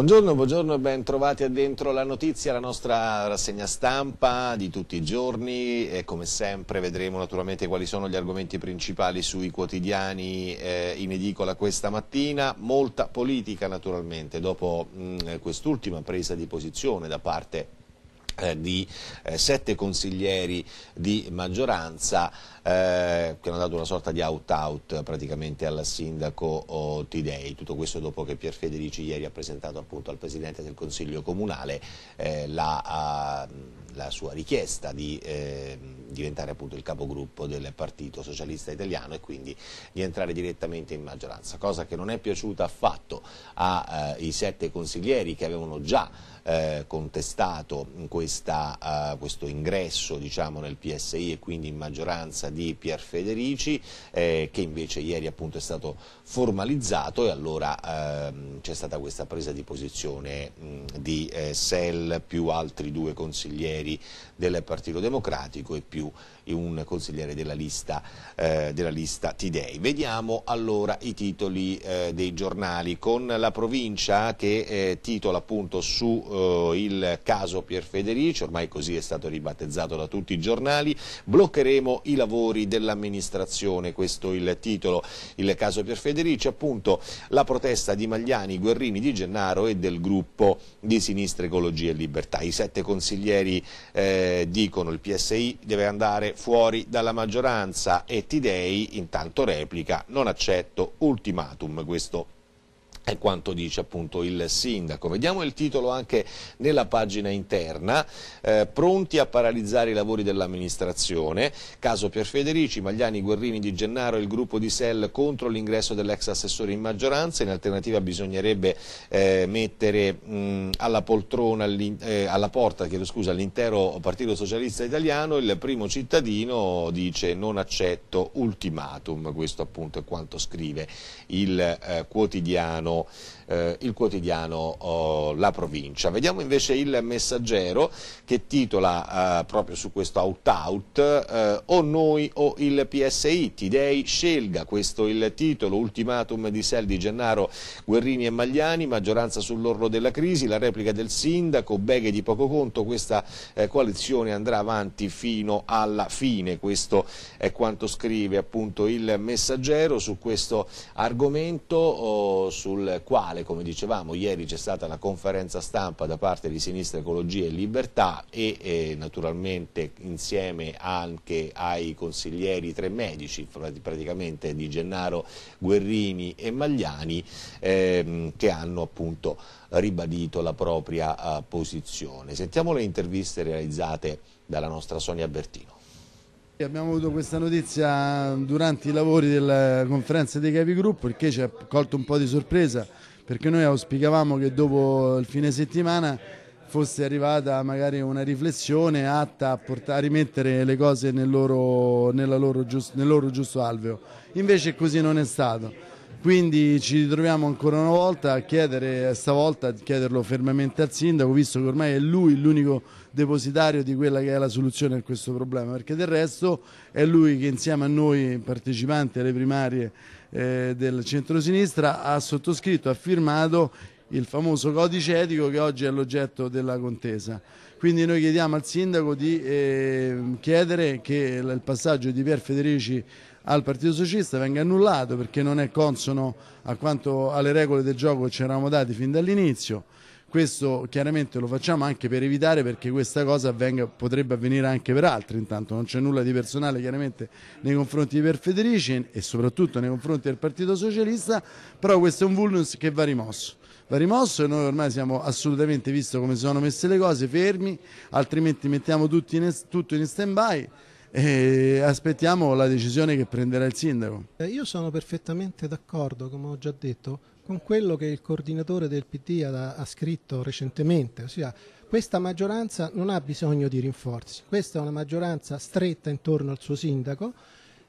Buongiorno, buongiorno e ben trovati a Dentro la Notizia, la nostra rassegna stampa di tutti i giorni e come sempre vedremo naturalmente quali sono gli argomenti principali sui quotidiani eh, in edicola questa mattina, molta politica naturalmente dopo mm, quest'ultima presa di posizione da parte eh, di eh, sette consiglieri di maggioranza eh, che hanno dato una sorta di out-out praticamente al sindaco Tidei. Tutto questo dopo che Pier Federici ieri ha presentato appunto al Presidente del Consiglio Comunale eh, la, a, ah, la, sua richiesta di eh, diventare appunto il capogruppo del Partito Socialista Italiano e quindi di entrare direttamente in maggioranza, cosa che non è piaciuta affatto ai eh, sette consiglieri che avevano già eh, contestato questa, eh, questo ingresso diciamo, nel PSI e quindi in maggioranza di Pier Federici eh, che invece ieri appunto, è stato formalizzato e allora ehm, c'è stata questa presa di posizione mh, di eh, Sell più altri due consiglieri del Partito Democratico e più un consigliere della lista, eh, della lista Tidei. Vediamo allora i titoli eh, dei giornali con la provincia che titola appunto su eh, il caso Pier Federici, ormai così è stato ribattezzato da tutti i giornali, bloccheremo i lavori dell'amministrazione, questo il titolo, il caso Pier Federici, appunto la protesta di Magliani, Guerrini, Di Gennaro e del gruppo di Sinistra Ecologia e Libertà. I sette consiglieri eh, dicono il PSI deve andare fuori dalla maggioranza e Tidei intanto replica non accetto ultimatum questo è quanto dice appunto il sindaco. Vediamo il titolo anche nella pagina interna, eh, pronti a paralizzare i lavori dell'amministrazione, caso per Federici, Magliani, Guerrini di Gennaro e il gruppo di SEL contro l'ingresso dell'ex assessore in maggioranza, in alternativa bisognerebbe eh, mettere mh, alla, poltrona, eh, alla porta l'intero Partito Socialista Italiano, il primo cittadino dice non accetto ultimatum, questo appunto è quanto scrive il eh, quotidiano people eh, il quotidiano oh, La Provincia. Vediamo invece il messaggero che titola eh, proprio su questo out-out eh, o noi o il PSI, Tidei scelga, questo il titolo, ultimatum di Sel di Gennaro Guerrini e Magliani, maggioranza sull'orlo della crisi, la replica del sindaco, beghe di poco conto, questa eh, coalizione andrà avanti fino alla fine, questo è quanto scrive appunto il messaggero su questo argomento oh, sul quale nazionale, come dicevamo, ieri c'è stata una conferenza stampa da parte di Sinistra Ecologia e Libertà e eh, naturalmente insieme anche ai consiglieri tre medici, praticamente di Gennaro Guerrini e Magliani, ehm, che hanno appunto ribadito la propria eh, posizione. Sentiamo le interviste realizzate dalla nostra Sonia Bertino. Abbiamo avuto questa notizia durante i lavori della conferenza dei capigruppo, il che ci ha colto un po' di sorpresa perché noi auspicavamo che dopo il fine settimana fosse arrivata magari una riflessione atta a, portare, a rimettere le cose nel loro, loro giusto, nel loro giusto alveo. Invece così non è stato. Quindi ci ritroviamo ancora una volta a chiedere, stavolta a chiederlo fermamente al sindaco, visto che ormai è lui l'unico depositario di quella che è la soluzione a questo problema, perché del resto è lui che insieme a noi partecipanti alle primarie eh, del centrosinistra ha sottoscritto, ha firmato il famoso codice etico che oggi è l'oggetto della contesa. Quindi noi chiediamo al sindaco di eh, chiedere che il passaggio di Pier Federici al Partito Socialista venga annullato perché non è consono quanto, alle regole del gioco che ci eravamo dati fin dall'inizio. Questo chiaramente lo facciamo anche per evitare perché questa cosa avvenga, potrebbe avvenire anche per altri. Intanto non c'è nulla di personale chiaramente nei confronti di Perfederici e soprattutto nei confronti del Partito Socialista, però questo è un vulnus che va rimosso va rimosso e noi ormai siamo assolutamente, visto come sono messe le cose, fermi, altrimenti mettiamo in, tutto in stand-by e aspettiamo la decisione che prenderà il sindaco. Eh, io sono perfettamente d'accordo, come ho già detto, con quello che il coordinatore del PD ha, ha scritto recentemente, ossia questa maggioranza non ha bisogno di rinforzi, questa è una maggioranza stretta intorno al suo sindaco,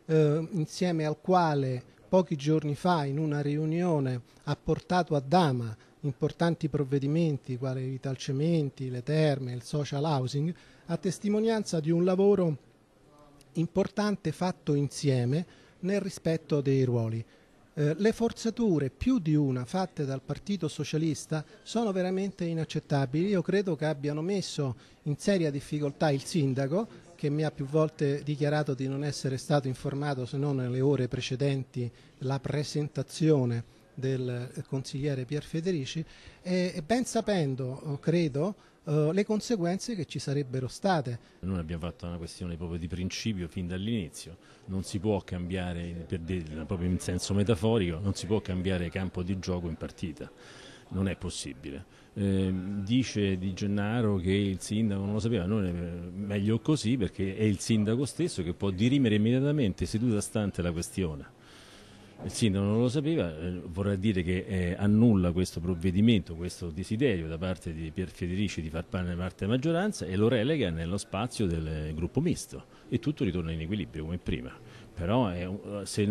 eh, insieme al quale pochi giorni fa in una riunione ha portato a Dama importanti provvedimenti quali i talcementi, le terme, il social housing, a testimonianza di un lavoro importante fatto insieme nel rispetto dei ruoli. Eh, le forzature, più di una, fatte dal Partito Socialista sono veramente inaccettabili. Io credo che abbiano messo in seria difficoltà il sindaco, che mi ha più volte dichiarato di non essere stato informato se non nelle ore precedenti la presentazione del eh, consigliere Pier Federici e ben sapendo, eh, credo, eh, le conseguenze che ci sarebbero state. Noi abbiamo fatto una questione proprio di principio fin dall'inizio, non si può cambiare, per dirla proprio in senso metaforico, non si può cambiare campo di gioco in partita, non è possibile. Eh, dice Di Gennaro che il sindaco non lo sapeva, non è meglio così perché è il sindaco stesso che può dirimere immediatamente seduta stante la questione il sindaco non lo sapeva, eh, vorrà dire che eh, annulla questo provvedimento, questo desiderio da parte di Pier Federici di far parte della maggioranza e lo relega nello spazio del gruppo misto e tutto ritorna in equilibrio come prima. Però è, eh, eh, se,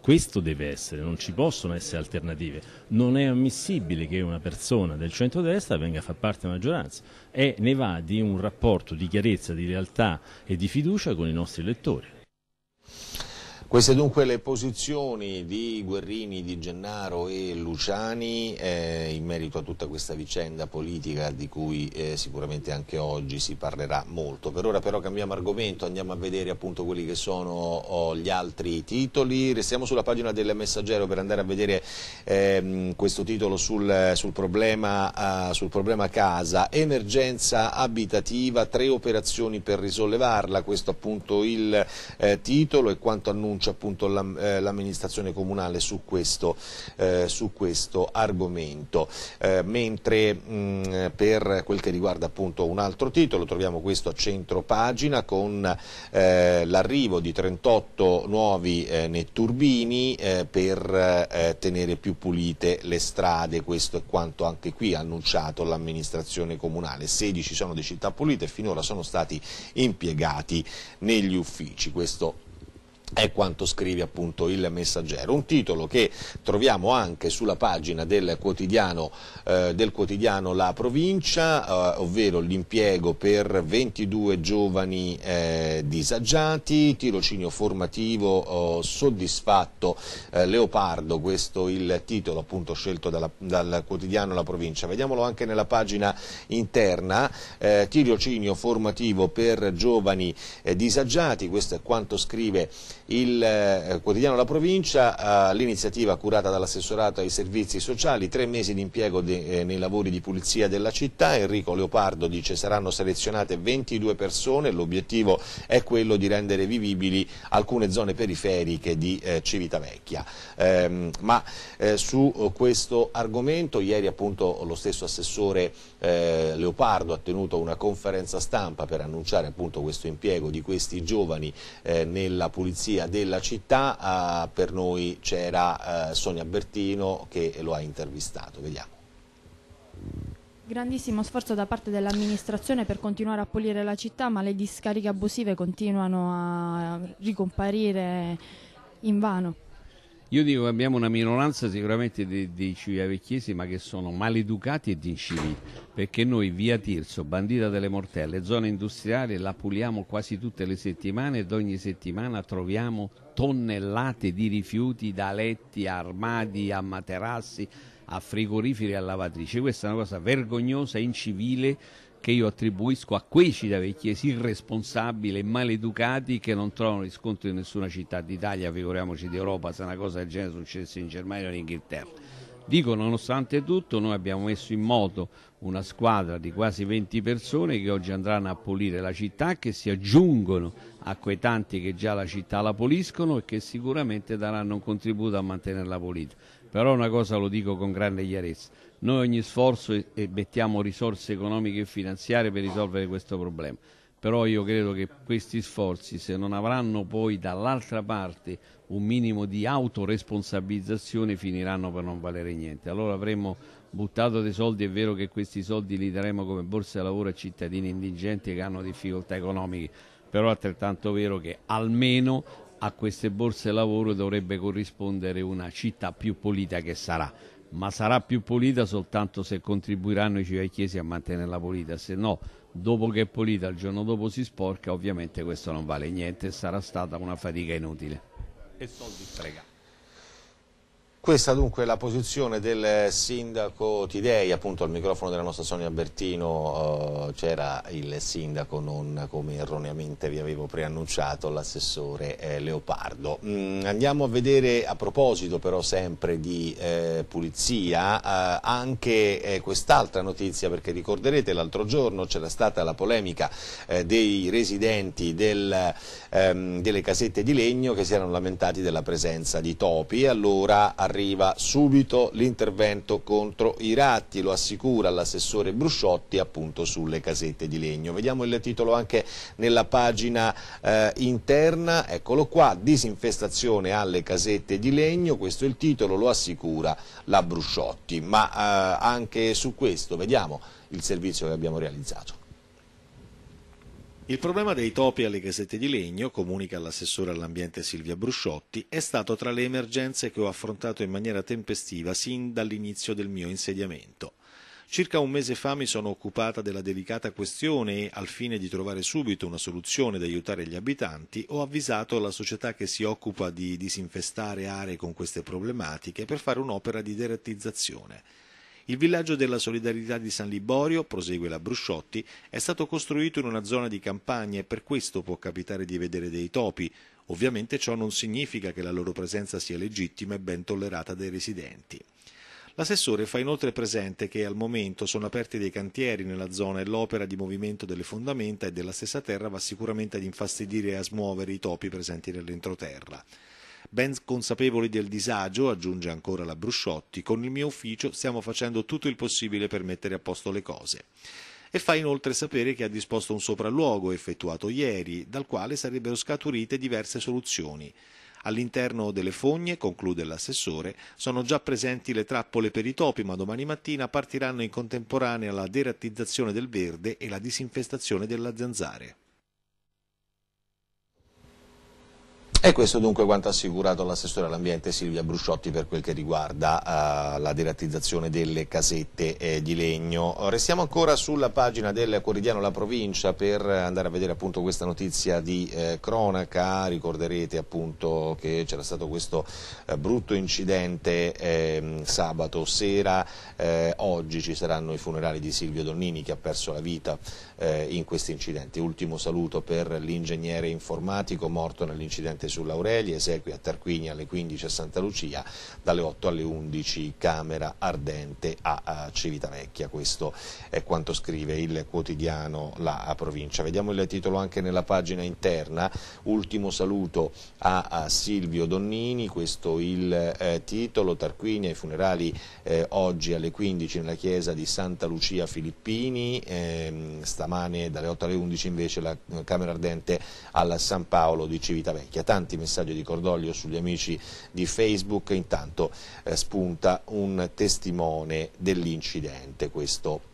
questo deve essere, non ci possono essere alternative. Non è ammissibile che una persona del centro-destra venga a far parte della maggioranza. E ne va di un rapporto di chiarezza, di lealtà e di fiducia con i nostri elettori. Queste dunque le posizioni di Guerrini, Di Gennaro e Luciani eh, in merito a tutta questa vicenda politica di cui eh, sicuramente anche oggi si parlerà molto. Per ora però cambiamo argomento, andiamo a vedere appunto quelli che sono oh, gli altri titoli. Restiamo sulla pagina del messaggero per andare a vedere ehm, questo titolo sul, sul, problema, uh, sul problema casa. Emergenza abitativa, tre operazioni per risollevarla, questo appunto il eh, titolo e quanto annuncia pronuncia eh, l'amministrazione comunale su questo, eh, su questo argomento. Eh, mentre mh, per quel che riguarda appunto un altro titolo, troviamo questo a centro pagina con eh, l'arrivo di 38 nuovi eh, netturbini eh, per tenere più pulite le strade, questo è quanto anche qui ha annunciato l'amministrazione comunale. 16 sono di città pulite e finora sono stati impiegati negli uffici. Questo è quanto scrive appunto il messaggero, un titolo che troviamo anche sulla pagina del quotidiano, eh, del quotidiano La Provincia, eh, ovvero l'impiego per 22 giovani eh, disagiati, tirocinio formativo oh, soddisfatto eh, Leopardo, questo il titolo appunto scelto dalla, dal quotidiano La Provincia, vediamolo anche nella pagina interna, eh, tirocinio formativo per giovani eh, disagiati, questo è quanto scrive il eh, quotidiano La Provincia, eh, l'iniziativa curata dall'assessorato ai servizi sociali, tre mesi di impiego eh, nei lavori di pulizia della città, Enrico Leopardo dice saranno selezionate 22 persone, l'obiettivo è quello di rendere vivibili alcune zone periferiche di Civitavecchia. Ehm, ma su questo argomento ieri appunto lo stesso assessore Leopardo ha tenuto una conferenza stampa per annunciare appunto questo impiego di questi giovani nella pulizia polizia della città, ah, per noi c'era eh, Sonia Bertino che lo ha intervistato, vediamo. Grandissimo sforzo da parte dell'amministrazione per continuare a pulire la città, ma le discariche abusive continuano a ricomparire in vano. Io dico che abbiamo una minoranza sicuramente di, di civicavecchiesi ma che sono maleducati e incivili perché noi via Tirso, bandita delle mortelle, zona industriale la puliamo quasi tutte le settimane ed ogni settimana troviamo tonnellate di rifiuti da letti a armadi a materassi a frigoriferi e a lavatrici. Questa è una cosa vergognosa, incivile che io attribuisco a quei cittadini irresponsabili e maleducati che non trovano riscontro in nessuna città d'Italia, figuriamoci d'Europa, se una cosa del genere successe in Germania o in Inghilterra. Dico, nonostante tutto, noi abbiamo messo in moto una squadra di quasi 20 persone che oggi andranno a pulire la città, che si aggiungono a quei tanti che già la città la puliscono e che sicuramente daranno un contributo a mantenerla pulita. Però una cosa lo dico con grande chiarezza, noi ogni sforzo e, mettiamo risorse economiche e finanziarie per risolvere questo problema però io credo che questi sforzi se non avranno poi dall'altra parte un minimo di autoresponsabilizzazione finiranno per non valere niente allora avremmo buttato dei soldi è vero che questi soldi li daremo come borse di lavoro a cittadini indigenti che hanno difficoltà economiche però è altrettanto vero che almeno a queste borse di lavoro dovrebbe corrispondere una città più pulita che sarà ma sarà più pulita soltanto se contribuiranno i chiesi a mantenerla pulita, se no dopo che è pulita il giorno dopo si sporca ovviamente questo non vale niente e sarà stata una fatica inutile. E soldi fregati. Questa dunque è la posizione del sindaco Tidei, appunto al microfono della nostra Sonia Bertino eh, c'era il sindaco, non come erroneamente vi avevo preannunciato, l'assessore eh, Leopardo. Mm, andiamo a vedere a proposito però sempre di eh, pulizia eh, anche eh, quest'altra notizia perché ricorderete l'altro giorno c'era stata la polemica eh, dei residenti del, ehm, delle casette di legno che si erano lamentati della presenza di topi allora arriva subito l'intervento contro i ratti, lo assicura l'assessore Brusciotti appunto sulle casette di legno. Vediamo il titolo anche nella pagina eh, interna, eccolo qua, disinfestazione alle casette di legno, questo è il titolo, lo assicura la Brusciotti, ma eh, anche su questo vediamo il servizio che abbiamo realizzato. Il problema dei topi alle casette di legno, comunica l'assessore all'ambiente Silvia Brusciotti, è stato tra le emergenze che ho affrontato in maniera tempestiva sin dall'inizio del mio insediamento. Circa un mese fa mi sono occupata della delicata questione e, al fine di trovare subito una soluzione ed aiutare gli abitanti, ho avvisato la società che si occupa di disinfestare aree con queste problematiche per fare un'opera di derattizzazione. Il villaggio della solidarietà di San Liborio, prosegue la Brusciotti, è stato costruito in una zona di campagna e per questo può capitare di vedere dei topi. Ovviamente ciò non significa che la loro presenza sia legittima e ben tollerata dai residenti. L'assessore fa inoltre presente che al momento sono aperti dei cantieri nella zona e l'opera di movimento delle fondamenta e della stessa terra va sicuramente ad infastidire e a smuovere i topi presenti nell'entroterra ben consapevoli del disagio, aggiunge ancora la Brusciotti, con il mio ufficio stiamo facendo tutto il possibile per mettere a posto le cose e fa inoltre sapere che ha disposto un sopralluogo effettuato ieri, dal quale sarebbero scaturite diverse soluzioni. All'interno delle fogne, conclude l'assessore, sono già presenti le trappole per i topi, ma domani mattina partiranno in contemporanea la derattizzazione del verde e la disinfestazione della zanzare. E questo dunque quanto ha assicurato l'assessore all'ambiente Silvia Brusciotti per quel che riguarda eh, la derattizzazione delle casette eh, di legno. Restiamo ancora sulla pagina del quotidiano La Provincia per andare a vedere appunto questa notizia di eh, cronaca, ricorderete appunto che c'era stato questo eh, brutto incidente ehm, sabato sera, eh, oggi ci saranno i funerali di Silvio Donnini che ha perso la vita eh, in questo incidente. Ultimo saluto per l'ingegnere informatico morto nell'incidente sull'Aurelia, esegue a Tarquini alle 15 a Santa Lucia, dalle 8 alle 11 Camera Ardente a Civitavecchia. Questo è quanto scrive il quotidiano La Provincia. Vediamo il titolo anche nella pagina interna. Ultimo saluto a, Silvio Donnini, questo il eh, titolo, Tarquini ai funerali eh, oggi alle 15 nella chiesa di Santa Lucia Filippini, eh, stamane dalle 8 alle 11 invece la eh, Camera Ardente al San Paolo di Civitavecchia tanti messaggi di cordoglio sugli amici di Facebook, intanto eh, spunta un testimone dell'incidente, questo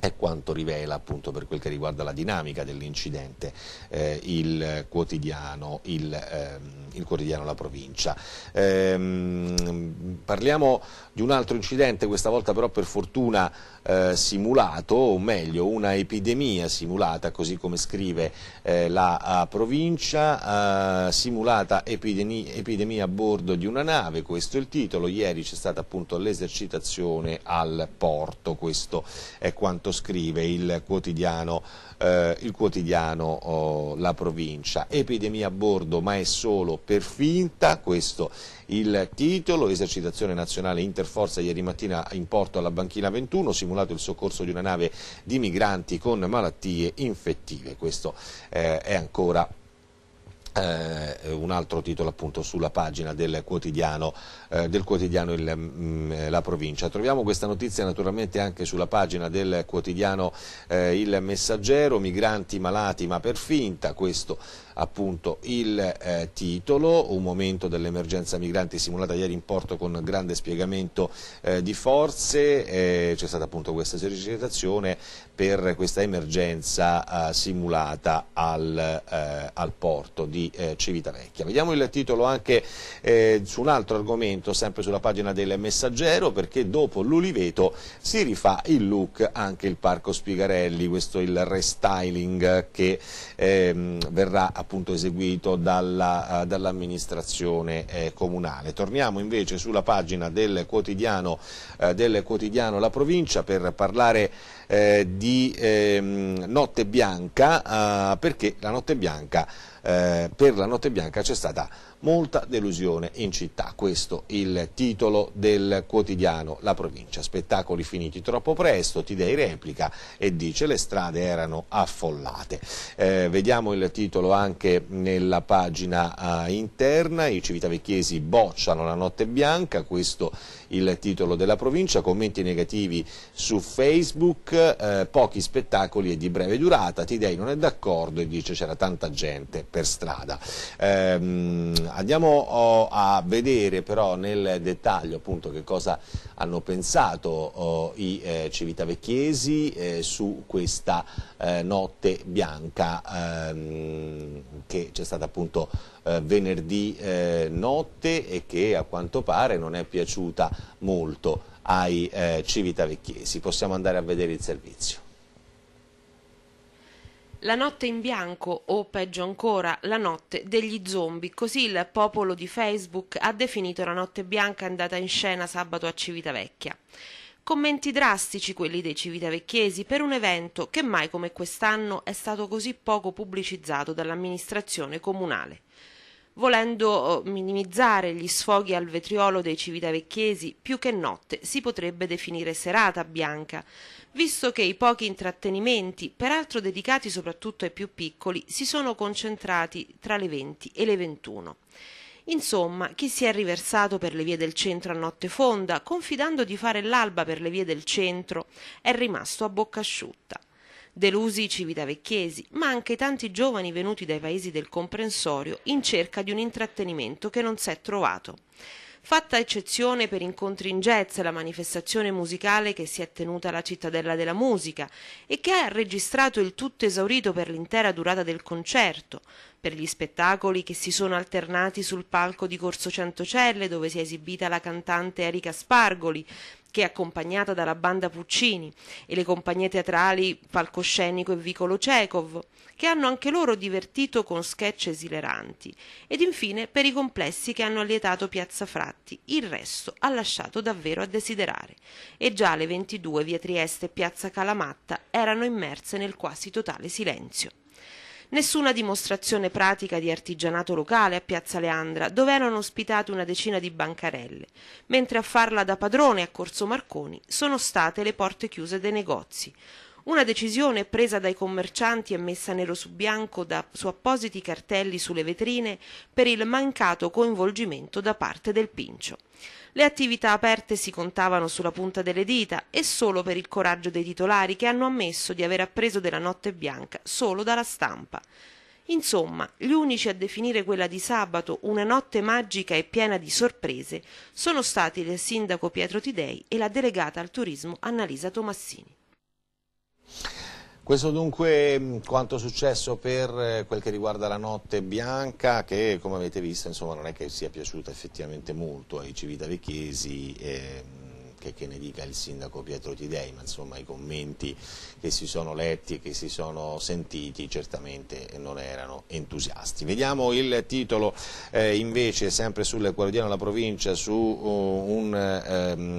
è quanto rivela appunto per quel che riguarda la dinamica dell'incidente eh, il, quotidiano, il, ehm, il quotidiano La Provincia. Ehm, parliamo di un altro incidente, questa volta però per fortuna eh, simulato, o meglio una epidemia simulata, così come scrive eh, la provincia, eh, simulata epidemia, epidemia a bordo di una nave, questo è il titolo, ieri c'è stata appunto l'esercitazione al porto, questo è quanto scrive il quotidiano, eh, il quotidiano oh, La Provincia, epidemia a bordo ma è solo per finta, questo il titolo, esercitazione nazionale interforza ieri mattina in porto alla banchina 21, simulata simulato il soccorso di una nave di migranti con malattie infettive. Questo eh, è ancora eh, un altro titolo appunto sulla pagina del quotidiano, eh, del quotidiano il, mh, mm, eh, La Provincia. Troviamo questa notizia naturalmente anche sulla pagina del quotidiano eh, Il Messaggero, migranti malati ma per finta, questo appunto il eh, titolo, un momento dell'emergenza migranti simulata ieri in porto con grande spiegamento eh, di forze, eh, c'è stata appunto questa esercitazione per questa emergenza eh, simulata al, eh, al, porto di eh, Civitavecchia. Vediamo il titolo anche su un altro argomento, sempre sulla pagina del Messaggero, perché dopo l'Uliveto si rifà il look anche il Parco Spigarelli, questo il restyling che ehm, verrà appunto appunto eseguito dalla, eh, dall'amministrazione eh, comunale. Torniamo invece sulla pagina del quotidiano, eh, del quotidiano La Provincia per parlare eh, di ehm, Notte Bianca eh, perché la Notte Bianca, eh, per la Notte Bianca c'è stata Molta delusione in città, questo il titolo del quotidiano La Provincia. Spettacoli finiti troppo presto, Tidei replica e dice le strade erano affollate. Eh, vediamo il titolo anche nella pagina eh, interna, i civitavecchiesi bocciano la notte bianca, questo è il titolo della provincia, commenti negativi su Facebook, eh, pochi spettacoli e di breve durata, Tidei non è d'accordo e dice c'era tanta gente per strada. Ehm, andiamo oh, a vedere però nel dettaglio appunto che cosa hanno pensato oh, i eh, civitavecchiesi eh, su questa eh, notte bianca ehm, che c'è stata appunto eh, venerdì eh, notte e che a quanto pare non è piaciuta molto ai eh, civitavecchiesi. Possiamo andare a vedere il servizio. La notte in bianco, o peggio ancora, la notte degli zombie, così il popolo di Facebook ha definito la notte bianca andata in scena sabato a Civitavecchia. Commenti drastici quelli dei civitavecchiesi per un evento che mai come quest'anno è stato così poco pubblicizzato dall'amministrazione comunale volendo oh, minimizzare gli sfoghi al vetriolo dei civitavecchiesi, più che notte si potrebbe definire serata bianca, visto che i pochi intrattenimenti, peraltro dedicati soprattutto ai più piccoli, si sono concentrati tra le 20 e le 21. Insomma, chi si è riversato per le vie del centro a notte fonda, confidando di fare l'alba per le vie del centro, è rimasto a bocca asciutta delusi civitavecchiesi, ma anche tanti giovani venuti dai paesi del comprensorio in cerca di un intrattenimento che non si è trovato. Fatta eccezione per incontri in jazz, la manifestazione musicale che si è tenuta alla Cittadella della Musica e che ha registrato il tutto esaurito per l'intera durata del concerto, per gli spettacoli che si sono alternati sul palco di Corso Centocelle dove si è esibita la cantante Erika Spargoli, che accompagnata dalla banda Puccini e le compagnie teatrali Palcoscenico e Vicolo Cecov, che hanno anche loro divertito con sketch esileranti, ed infine per i complessi che hanno allietato Piazza Fratti, il resto ha lasciato davvero a desiderare, e già le 22 via Trieste e Piazza Calamatta erano immerse nel quasi totale silenzio. Nessuna dimostrazione pratica di artigianato locale a Piazza Leandra, dove erano ospitate una decina di bancarelle, mentre a farla da padrone a Corso Marconi sono state le porte chiuse dei negozi. Una decisione presa dai commercianti e messa nero su bianco da, su appositi cartelli sulle vetrine per il mancato coinvolgimento da parte del Pincio. Le attività aperte si contavano sulla punta delle dita e solo per il coraggio dei titolari che hanno ammesso di aver appreso della notte bianca solo dalla stampa. Insomma, gli unici a definire quella di sabato una notte magica e piena di sorprese sono stati il sindaco Pietro Tidei e la delegata al turismo Annalisa Tomassini. Questo dunque mm, quanto è successo per eh, quel che riguarda la notte bianca che come avete visto insomma, non è che sia piaciuta effettivamente molto ai civitavecchesi eh, che, che, ne dica il sindaco Pietro Tidei, ma insomma i commenti che si sono letti e che si sono sentiti certamente non erano entusiasti. Vediamo il titolo eh, invece sempre sul Guardiano della Provincia su uh, un, um,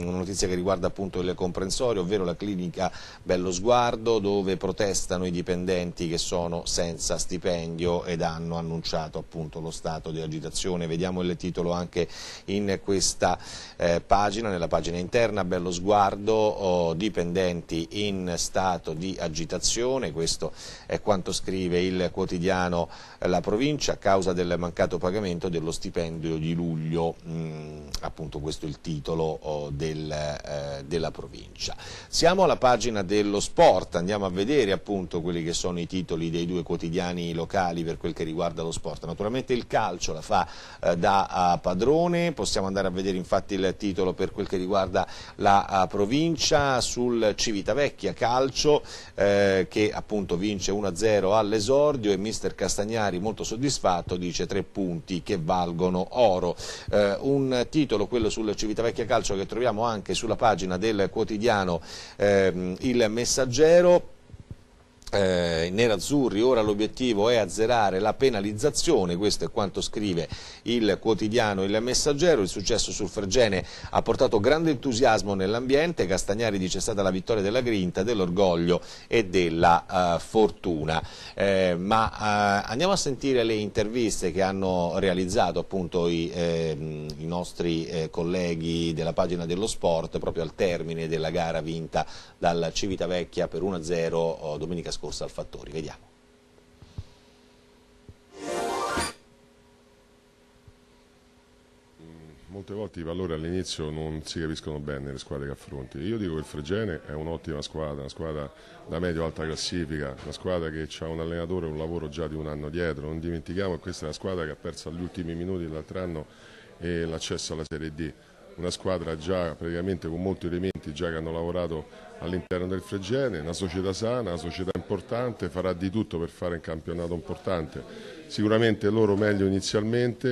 una notizia che riguarda appunto il comprensorio, ovvero la clinica Bello Sguardo dove protestano i dipendenti che sono senza stipendio ed hanno annunciato appunto lo stato di agitazione. Vediamo il titolo anche in questa eh, pagina, nella pagina interna Caserta, bello sguardo, oh, dipendenti in stato di agitazione, questo è quanto scrive il quotidiano La Provincia a causa del mancato pagamento dello stipendio di luglio. Mm appunto questo è il titolo oh, del, eh, della provincia. Siamo alla pagina dello sport, andiamo a vedere appunto quelli che sono i titoli dei due quotidiani locali per quel che riguarda lo sport. Naturalmente il calcio la fa eh, da padrone, possiamo andare a vedere infatti il titolo per quel che riguarda la eh, provincia sul Civitavecchia Calcio eh, che appunto vince 1-0 all'esordio e mister Castagnari molto soddisfatto dice tre punti che valgono oro. Eh, un titolo capitolo, quello sul Civitavecchia Calcio che troviamo anche sulla pagina del quotidiano eh, Il Messaggero eh, nerazzurri, ora l'obiettivo è azzerare la penalizzazione, questo è quanto scrive il quotidiano Il Messaggero, il successo sul Fergene ha portato grande entusiasmo nell'ambiente, Castagnari dice è stata la vittoria della grinta, dell'orgoglio e della eh, fortuna, eh, ma eh, andiamo a sentire le interviste che hanno realizzato appunto i, ehm, i nostri eh, colleghi della pagina dello sport proprio al termine della gara vinta dal Civitavecchia per 1-0 domenica scorsa scorsa al Fattori. Vediamo. Mm, molte volte i valori all'inizio non si capiscono bene le squadre che affronti. Io dico che il Fregene è un'ottima squadra, una squadra da medio-alta classifica, una squadra che ha un allenatore e un lavoro già di un anno dietro. Non dimentichiamo che questa è la squadra che ha perso agli ultimi minuti dell'altro anno l'accesso alla Serie D una squadra già praticamente con molti elementi già che hanno lavorato all'interno del Fregene, una società sana, una società importante, farà di tutto per fare un campionato importante. Sicuramente loro meglio inizialmente,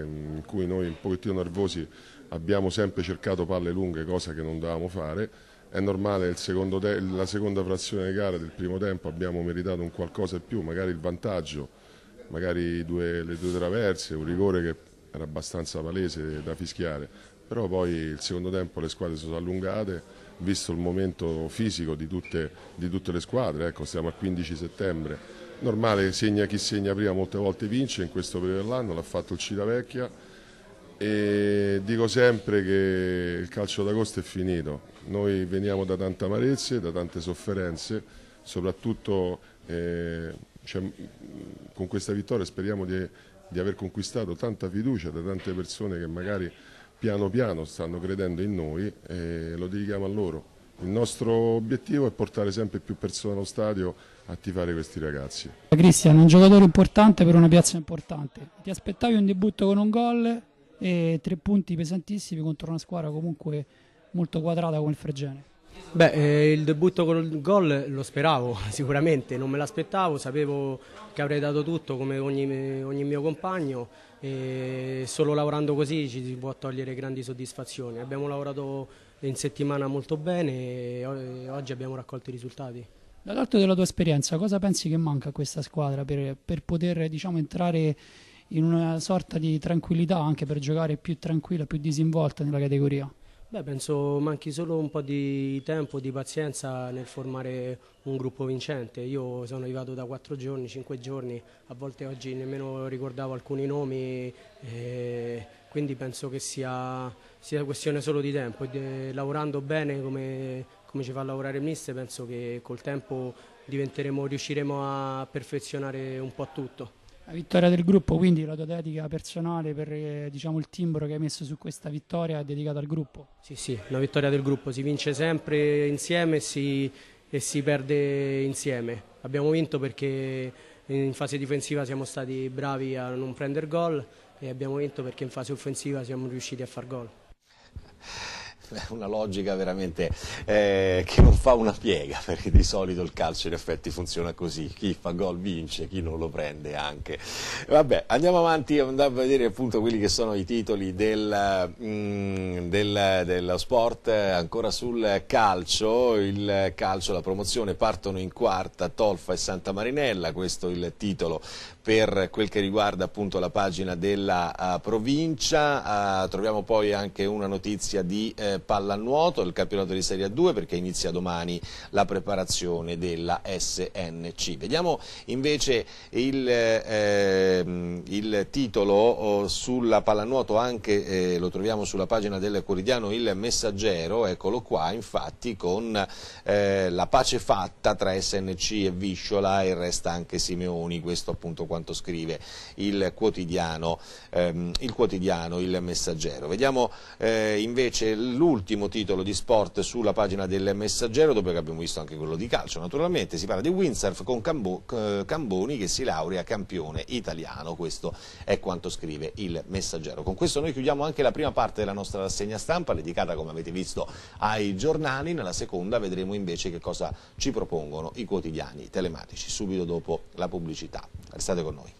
ehm, in cui noi un pochettino nervosi abbiamo sempre cercato palle lunghe, cosa che non dovevamo fare. È normale, secondo la seconda frazione di gara del primo tempo abbiamo meritato un qualcosa in più, magari il vantaggio, magari due, le due traverse, un rigore che era abbastanza palese da fischiare, però poi il secondo tempo le squadre sono allungate visto il momento fisico di tutte, di tutte le squadre, ecco, siamo a 15 settembre, normale segna chi segna prima molte volte vince, in questo periodo dell'anno l'ha fatto il Civitavecchia e dico sempre che il calcio d'agosto è finito, noi veniamo da tante amarezze, da tante sofferenze, soprattutto eh, cioè, con questa vittoria speriamo di, di aver conquistato tanta fiducia da tante persone che magari piano piano stanno credendo in noi e lo dedichiamo a loro. Il nostro obiettivo è portare sempre più persone allo stadio a tifare questi ragazzi. Cristian, un giocatore importante per una piazza importante. Ti aspettavi un debutto con un gol e tre punti pesantissimi contro una squadra comunque molto quadrata come il Fregene? Beh, eh, il debutto con il gol lo speravo sicuramente, non me l'aspettavo, sapevo che avrei dato tutto come ogni, ogni, mio compagno e solo lavorando così ci si può togliere grandi soddisfazioni. Abbiamo lavorato in settimana molto bene e oggi abbiamo raccolto i risultati. Dall'alto della tua esperienza, cosa pensi che manca a questa squadra per, per poter diciamo, entrare in una sorta di tranquillità anche per giocare più tranquilla, più disinvolta nella categoria? Beh, penso manchi solo un po' di tempo, di pazienza nel formare un gruppo vincente. Io sono arrivato da 4 giorni, 5 giorni, a volte oggi nemmeno ricordavo alcuni nomi, quindi penso che sia, sia, questione solo di tempo. E, eh, lavorando bene come, come, ci fa lavorare il mister, penso che col tempo riusciremo a perfezionare un po' tutto la vittoria del gruppo, quindi la tua dedica personale per eh, diciamo, il timbro che hai messo su questa vittoria dedicata al gruppo? Sì, sì, la vittoria del gruppo, si vince sempre insieme e si, e si perde insieme. Abbiamo vinto perché in fase difensiva siamo stati bravi a non prendere gol e abbiamo vinto perché in fase offensiva siamo riusciti a far gol. una logica veramente eh, che non fa una piega perché di solito il calcio in effetti funziona così chi fa gol vince, chi non lo prende anche vabbè andiamo avanti andiamo a vedere appunto quelli che sono i titoli del, mm, del, del sport ancora sul calcio il calcio, la promozione partono in quarta Tolfa e Santa Marinella questo è il titolo per quel che riguarda appunto la pagina della uh, provincia. Uh, troviamo poi anche una notizia di uh, pallanuoto, il campionato di Serie 2 perché inizia domani la preparazione della SNC. Vediamo invece il, eh, il titolo oh, sulla pallanuoto anche, eh, lo troviamo sulla pagina del quotidiano Il Messaggero, eccolo qua infatti con eh, la pace fatta tra SNC e Visciola e resta anche Simeoni, questo appunto quanto quanto scrive il quotidiano, ehm, il, quotidiano il, Messaggero. Vediamo eh, invece l'ultimo titolo di sport sulla pagina del Messaggero, dopo che abbiamo visto anche quello di calcio. Naturalmente si parla di windsurf con Cambo, eh, Camboni che si laurea campione italiano, questo è quanto scrive il Messaggero. Con questo noi chiudiamo anche la prima parte della nostra rassegna stampa, dedicata come avete visto ai giornali, nella seconda vedremo invece che cosa ci propongono i quotidiani telematici, subito dopo la pubblicità. Restate con nego noi.